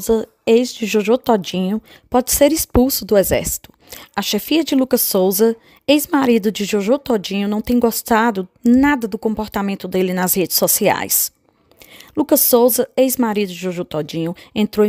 Souza, ex de Jojo Todinho, pode ser expulso do exército. A chefia de Lucas Souza, ex-marido de Jojo Todinho, não tem gostado nada do comportamento dele nas redes sociais. Lucas Souza, ex-marido de Jojo Todinho, entrou em